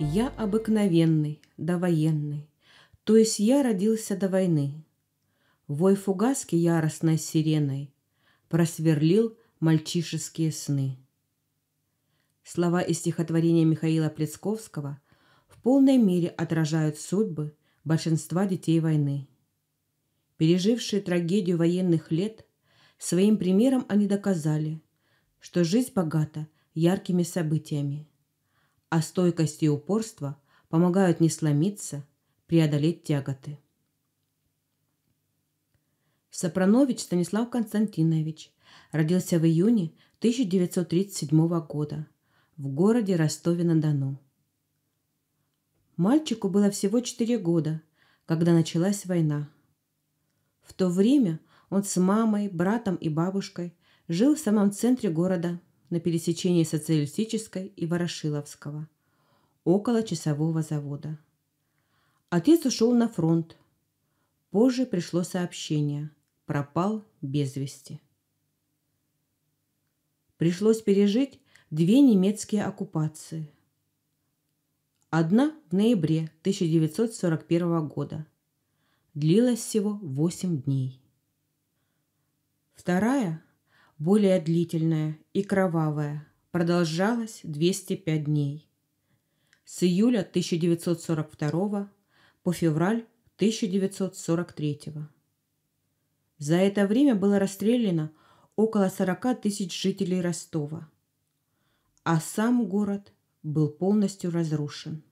Я обыкновенный, довоенный, то есть я родился до войны. Вой фугаски яростной сиреной просверлил мальчишеские сны. Слова из стихотворения Михаила Плецковского в полной мере отражают судьбы большинства детей войны. Пережившие трагедию военных лет, своим примером они доказали, что жизнь богата яркими событиями – а стойкость и упорство помогают не сломиться, преодолеть тяготы. Сопронович Станислав Константинович родился в июне 1937 года в городе Ростове-на-Дону. Мальчику было всего 4 года, когда началась война. В то время он с мамой, братом и бабушкой жил в самом центре города на пересечении Социалистической и Ворошиловского, около часового завода. Отец ушел на фронт. Позже пришло сообщение «Пропал без вести». Пришлось пережить две немецкие оккупации. Одна в ноябре 1941 года. Длилась всего 8 дней. Вторая – более длительная и кровавая, продолжалась 205 дней. С июля 1942 по февраль 1943. За это время было расстреляно около 40 тысяч жителей Ростова, а сам город был полностью разрушен.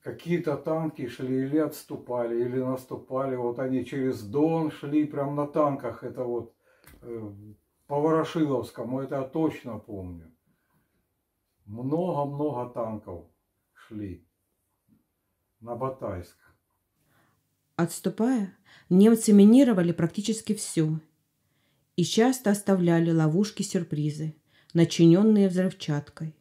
Какие-то танки шли или отступали, или наступали. Вот они через Дон шли прямо на танках. Это вот э, по Ворошиловскому, это я точно помню. Много-много танков шли на Батайск. Отступая, немцы минировали практически все и часто оставляли ловушки-сюрпризы, начиненные взрывчаткой,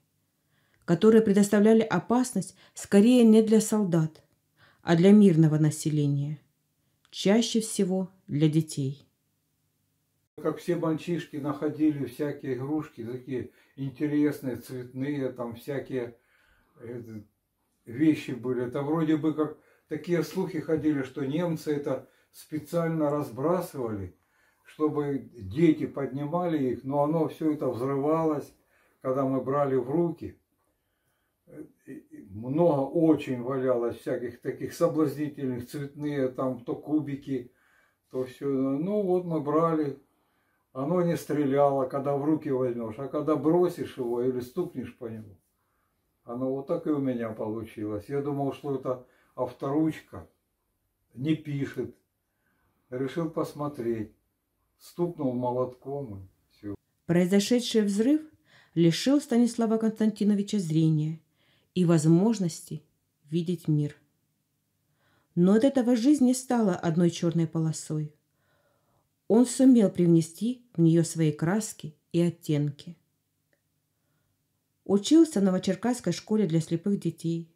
которые предоставляли опасность скорее не для солдат, а для мирного населения, чаще всего для детей. Как все мальчишки находили всякие игрушки, такие интересные, цветные, там всякие это, вещи были. Это вроде бы как такие слухи ходили, что немцы это специально разбрасывали, чтобы дети поднимали их, но оно все это взрывалось, когда мы брали в руки. Много очень валялось всяких таких соблазнительных, цветные, там то кубики, то все. Ну вот мы брали, оно не стреляло, когда в руки возьмешь, а когда бросишь его или стукнешь по нему. Оно вот так и у меня получилось. Я думал, что это авторучка, не пишет. Решил посмотреть. Стукнул молотком и все. Произошедший взрыв лишил Станислава Константиновича зрения и возможности видеть мир. Но от этого жизнь не стала одной черной полосой он сумел привнести в нее свои краски и оттенки. Учился в Новочеркасской школе для слепых детей.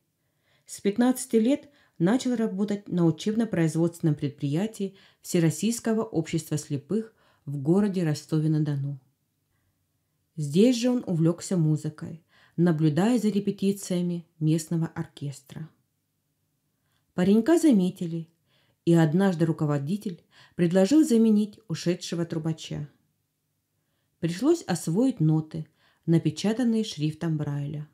С 15 лет начал работать на учебно-производственном предприятии Всероссийского общества слепых в городе Ростове-на-Дону. Здесь же он увлекся музыкой, наблюдая за репетициями местного оркестра. Паренька заметили, и однажды руководитель предложил заменить ушедшего трубача. Пришлось освоить ноты, напечатанные шрифтом Брайля.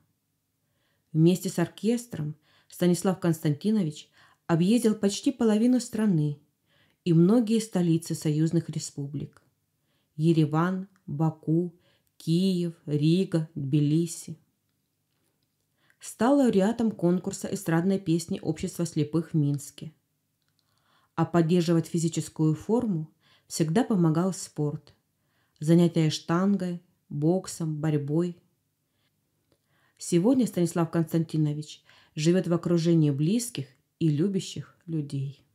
Вместе с оркестром Станислав Константинович объездил почти половину страны и многие столицы союзных республик. Ереван, Баку, Киев, Рига, Тбилиси. Стал лауреатом конкурса эстрадной песни Общества слепых в Минске – а поддерживать физическую форму всегда помогал спорт. Занятия штангой, боксом, борьбой. Сегодня Станислав Константинович живет в окружении близких и любящих людей.